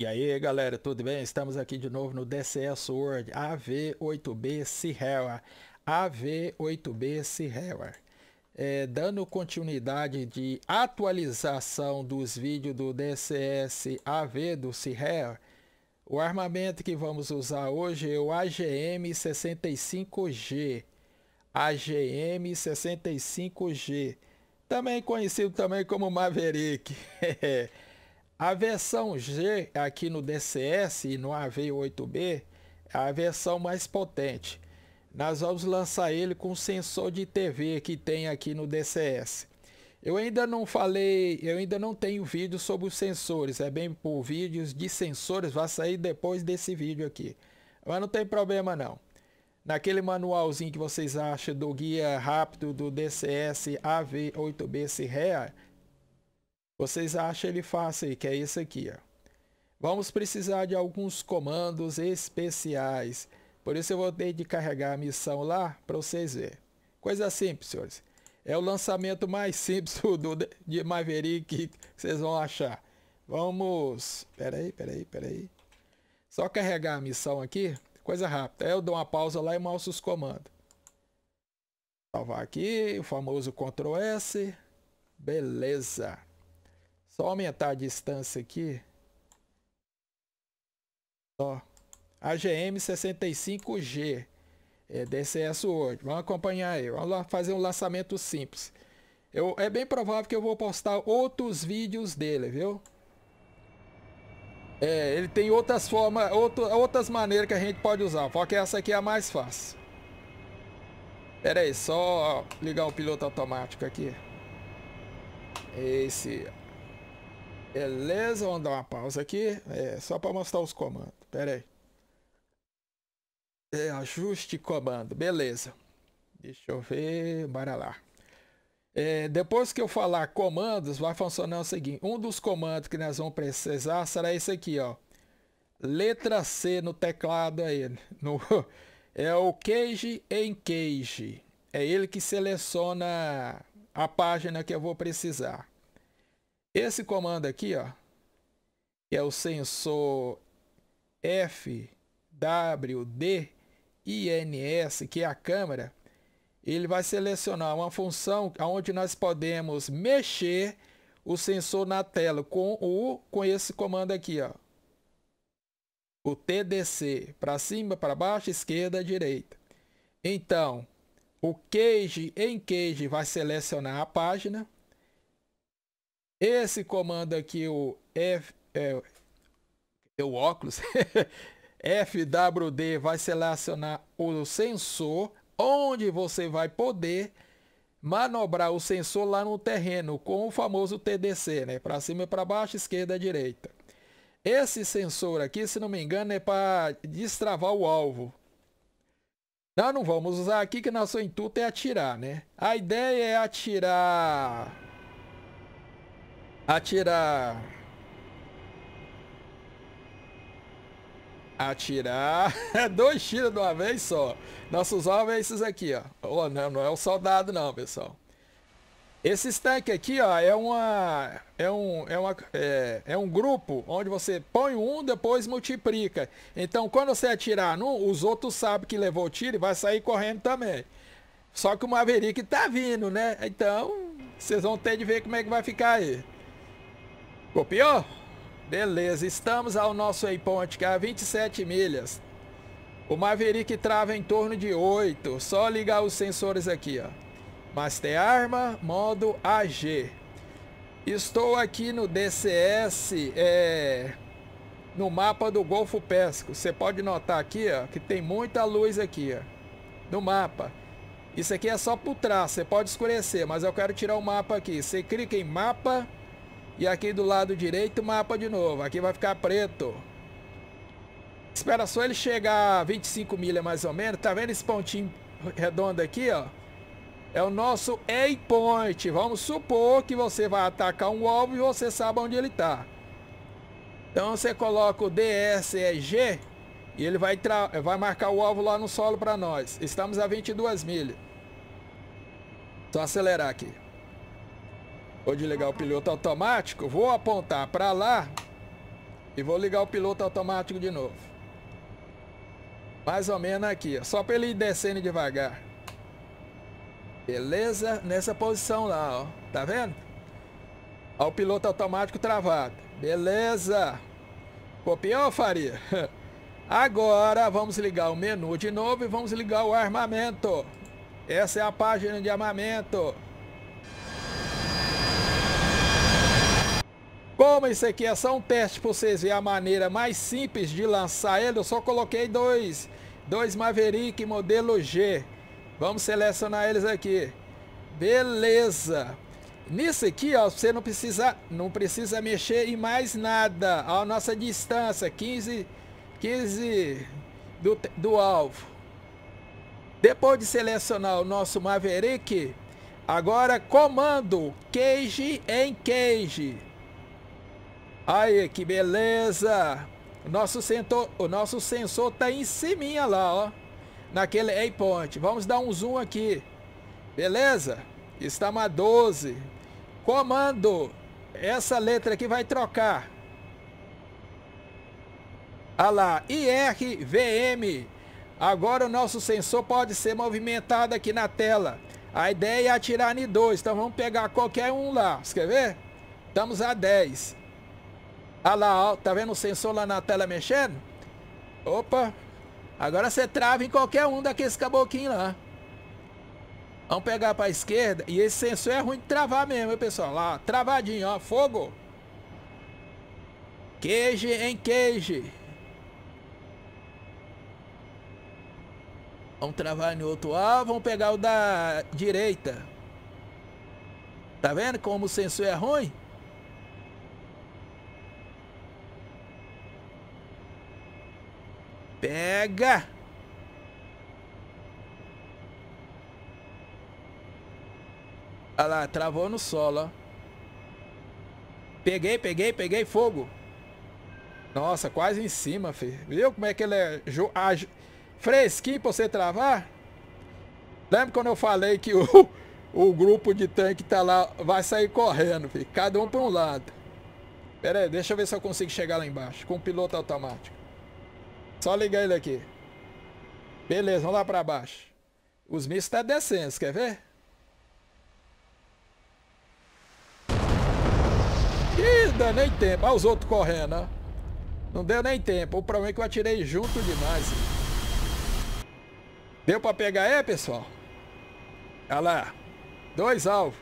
E aí galera, tudo bem? Estamos aqui de novo no DCS World AV8B Sierra AV8B Sierra é, Dando continuidade de atualização dos vídeos do DCS AV do Sierra O armamento que vamos usar hoje é o AGM-65G AGM-65G Também conhecido também como Maverick A versão G aqui no DCS e no AV8B é a versão mais potente. Nós vamos lançar ele com o sensor de TV que tem aqui no DCS. Eu ainda não falei, eu ainda não tenho vídeo sobre os sensores, é bem por vídeos de sensores, vai sair depois desse vídeo aqui. Mas não tem problema não. Naquele manualzinho que vocês acham do guia rápido do DCS AV8B SREA, vocês acham ele fácil aí, que é esse aqui, ó. Vamos precisar de alguns comandos especiais. Por isso eu vou ter de carregar a missão lá para vocês verem. Coisa simples, senhores. É o lançamento mais simples do, de Maverick que vocês vão achar. Vamos... Peraí, peraí, peraí. Só carregar a missão aqui. Coisa rápida. Aí eu dou uma pausa lá e mostro os comandos. Salvar aqui. O famoso Ctrl S. Beleza. Só aumentar a distância aqui. Ó. AGM 65G. É DCS é Word. Vamos acompanhar aí. Vamos lá fazer um lançamento simples. Eu, é bem provável que eu vou postar outros vídeos dele, viu? É, ele tem outras formas, outro, outras maneiras que a gente pode usar. Só que essa aqui é a mais fácil. Pera aí, só ligar o piloto automático aqui. Esse Beleza, vamos dar uma pausa aqui. É, só para mostrar os comandos. Pera aí. É, ajuste comando. Beleza. Deixa eu ver. Bora lá. É, depois que eu falar comandos, vai funcionar o seguinte. Um dos comandos que nós vamos precisar será esse aqui, ó. Letra C no teclado aí. No, é o Cage em Cage. É ele que seleciona a página que eu vou precisar. Esse comando aqui, ó, que é o sensor FWDINS, que é a câmera, ele vai selecionar uma função onde nós podemos mexer o sensor na tela com, o, com esse comando aqui, ó. O TDC, para cima, para baixo, esquerda, direita. Então, o Cage em Cage vai selecionar a página. Esse comando aqui, o F... É, o óculos. FWD vai selecionar o sensor, onde você vai poder manobrar o sensor lá no terreno com o famoso TDC, né? Para cima e para baixo, esquerda e direita. Esse sensor aqui, se não me engano, é para destravar o alvo. Nós não vamos usar aqui que nosso intuito é atirar, né? A ideia é atirar Atirar. Atirar. Dois tiros de uma vez só. Nossos alvos é esses aqui, ó. Oh, não, não é um soldado não, pessoal. Esse tanque aqui, ó, é uma... É um, é, uma é, é um grupo onde você põe um, depois multiplica. Então, quando você atirar num, os outros sabem que levou o tiro e vai sair correndo também. Só que o Maverick tá vindo, né? Então, vocês vão ter de ver como é que vai ficar aí. Copiou? Beleza, estamos ao nosso waypoint, que é a 27 milhas. O Maverick trava em torno de 8. Só ligar os sensores aqui, ó. Master Arma, modo AG. Estou aqui no DCS, é, no mapa do Golfo Pérsico. Você pode notar aqui, ó, que tem muita luz aqui, ó, no mapa. Isso aqui é só por trás, você pode escurecer, mas eu quero tirar o mapa aqui. Você clica em mapa, e aqui do lado direito, mapa de novo. Aqui vai ficar preto. Espera só ele chegar a 25 milhas mais ou menos. Tá vendo esse pontinho redondo aqui, ó? É o nosso waypoint. Vamos supor que você vai atacar um alvo e você sabe onde ele tá. Então você coloca o DSEG e ele vai, vai marcar o alvo lá no solo para nós. Estamos a 22 milhas. Só acelerar aqui. Vou desligar o piloto automático, vou apontar para lá e vou ligar o piloto automático de novo. Mais ou menos aqui, só para ele ir descendo devagar. Beleza? Nessa posição lá, ó. Tá vendo? Ó, o piloto automático travado. Beleza! Copiou, Faria? Agora vamos ligar o menu de novo e vamos ligar o armamento. Essa é a página de armamento. Como isso aqui é só um teste para vocês verem a maneira mais simples de lançar ele, eu só coloquei dois, dois Maverick modelo G. Vamos selecionar eles aqui. Beleza. Nisso aqui, ó, você não precisa, não precisa mexer em mais nada. A nossa distância, 15, 15 do, do alvo. Depois de selecionar o nosso Maverick, agora comando cage em cage. Aí, que beleza! O nosso, sensor, o nosso sensor tá em cima lá, ó. Naquele waypoint. Vamos dar um zoom aqui. Beleza? Estamos a 12. Comando. Essa letra aqui vai trocar. Olha ah lá, IRVM. Agora o nosso sensor pode ser movimentado aqui na tela. A ideia é atirar em dois, então vamos pegar qualquer um lá. Escrever? quer ver? Estamos a 10. Ah lá, ó, tá vendo o sensor lá na tela mexendo? Opa! Agora você trava em qualquer um daqueles caboclinhos lá. Vamos pegar pra esquerda. E esse sensor é ruim de travar mesmo, hein, pessoal? Lá, travadinho, ó. Fogo! Queijo em queijo. Vamos travar no outro alvo. vamos pegar o da direita. Tá vendo como o sensor é ruim? Pega! Olha lá, travou no solo, ó. Peguei, peguei, peguei fogo. Nossa, quase em cima, filho. Viu como é que ele é ah, fresquinho pra você travar? Lembra quando eu falei que o, o grupo de tanque tá lá, vai sair correndo, filho. Cada um pra um lado. Pera aí, deixa eu ver se eu consigo chegar lá embaixo, com o piloto automático. Só ligar ele aqui. Beleza, vamos lá para baixo. Os mísseis estão tá descendo, quer ver? Ih, dá nem tempo. Olha os outros correndo, ó. Não deu nem tempo. O problema é que eu atirei junto demais. Hein? Deu para pegar é, pessoal? Olha lá. Dois alvos.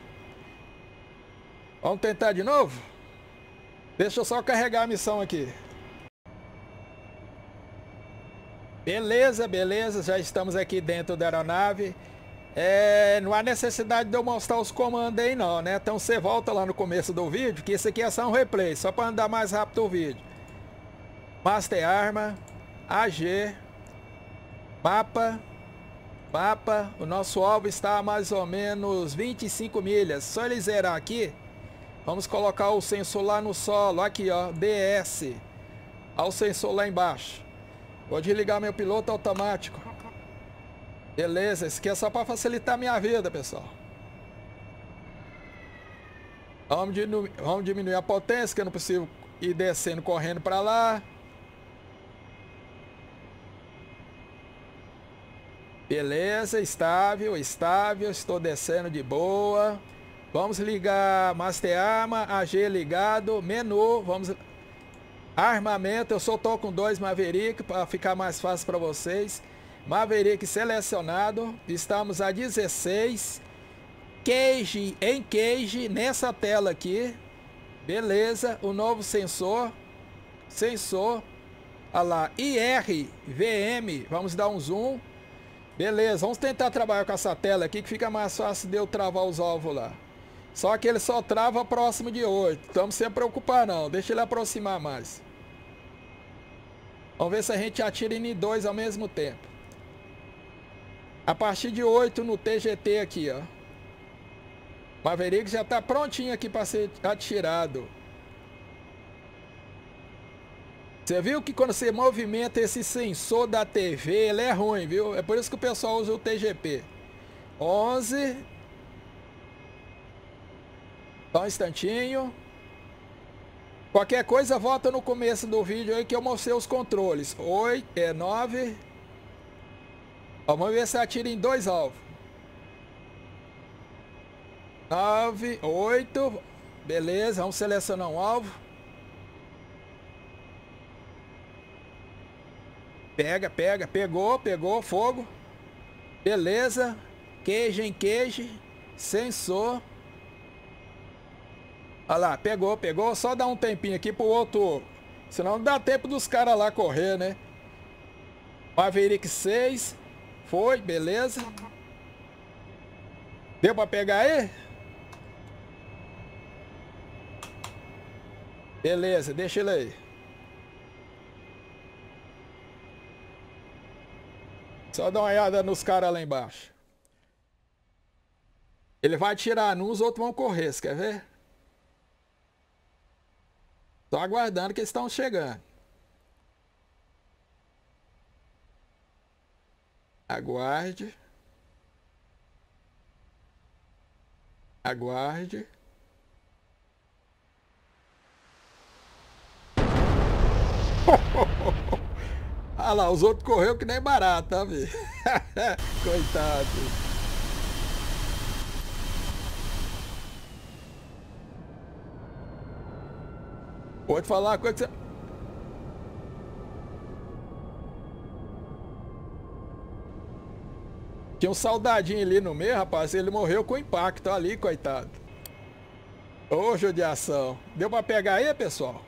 Vamos tentar de novo? Deixa eu só carregar a missão aqui. Beleza, beleza, já estamos aqui dentro da aeronave. É, não há necessidade de eu mostrar os comandos aí não, né? Então você volta lá no começo do vídeo, que isso aqui é só um replay, só para andar mais rápido o vídeo. Master Arma, AG, mapa, mapa. O nosso alvo está a mais ou menos 25 milhas. Só ele zerar aqui, vamos colocar o sensor lá no solo, aqui ó, DS. Olha o sensor lá embaixo. Pode ligar meu piloto automático. Beleza, isso aqui é só para facilitar a minha vida, pessoal. Vamos diminuir, vamos diminuir a potência, que eu não preciso ir descendo, correndo para lá. Beleza, estável, estável, estou descendo de boa. Vamos ligar Master Arma, AG ligado, menu, vamos Armamento, eu só tô com dois Maverick para ficar mais fácil para vocês. Maverick selecionado. Estamos a 16. Cage em cage nessa tela aqui. Beleza, o novo sensor. Sensor. Olha lá, IRVM. Vamos dar um zoom. Beleza, vamos tentar trabalhar com essa tela aqui que fica mais fácil de eu travar os alvos lá. Só que ele só trava próximo de 8. Estamos sem preocupar não. Deixa ele aproximar mais. Vamos ver se a gente atira em 2 ao mesmo tempo. A partir de 8 no TGT aqui, ó. Maverick já tá prontinho aqui para ser atirado. Você viu que quando você movimenta esse sensor da TV, ele é ruim, viu? É por isso que o pessoal usa o TGP. 11, só um instantinho. Qualquer coisa, volta no começo do vídeo aí que eu mostrei os controles. 8, é 9. Vamos ver se atira em dois alvos. 9, 8. Beleza, vamos selecionar um alvo. Pega, pega, pegou, pegou, fogo. Beleza. Queijo em queijo. Sensor. Olha lá, pegou, pegou. Só dá um tempinho aqui pro outro. Senão não dá tempo dos caras lá correr, né? Maverick 6. Foi, beleza. Deu pra pegar aí? Beleza, deixa ele aí. Só dá uma olhada nos caras lá embaixo. Ele vai tirar nos outros vão correr, você quer ver? Tô aguardando que eles estão chegando. Aguarde. Aguarde. Olha ah lá, os outros correu que nem barato, tá, velho? Coitado. Pode falar, como é que você. Tinha um saudadinho ali no meio, rapaz. Ele morreu com impacto ali, coitado. Ô, judiação. Deu pra pegar aí, pessoal?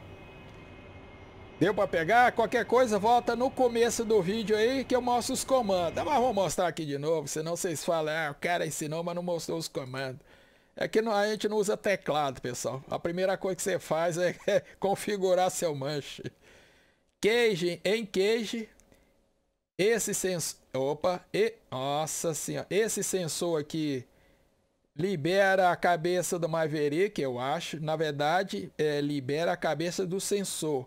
Deu pra pegar? Qualquer coisa, volta no começo do vídeo aí que eu mostro os comandos. Mas vou mostrar aqui de novo, senão vocês falam, ah, o cara ensinou, mas não mostrou os comandos. É que a gente não usa teclado, pessoal. A primeira coisa que você faz é, é configurar seu manche. Cage, em cage, esse sensor... Opa! E, nossa senhora! Esse sensor aqui libera a cabeça do Maverick, eu acho. Na verdade, é, libera a cabeça do sensor.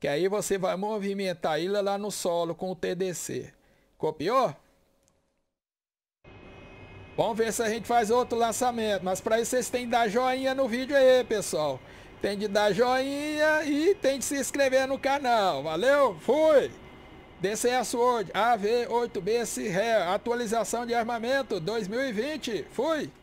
Que aí você vai movimentar ele lá no solo com o TDC. Copiou? Vamos ver se a gente faz outro lançamento. Mas para isso vocês têm que dar joinha no vídeo aí, pessoal. Tem de dar joinha e tem de se inscrever no canal. Valeu? Fui! DCS é World AV8B Ré, atualização de armamento 2020. Fui!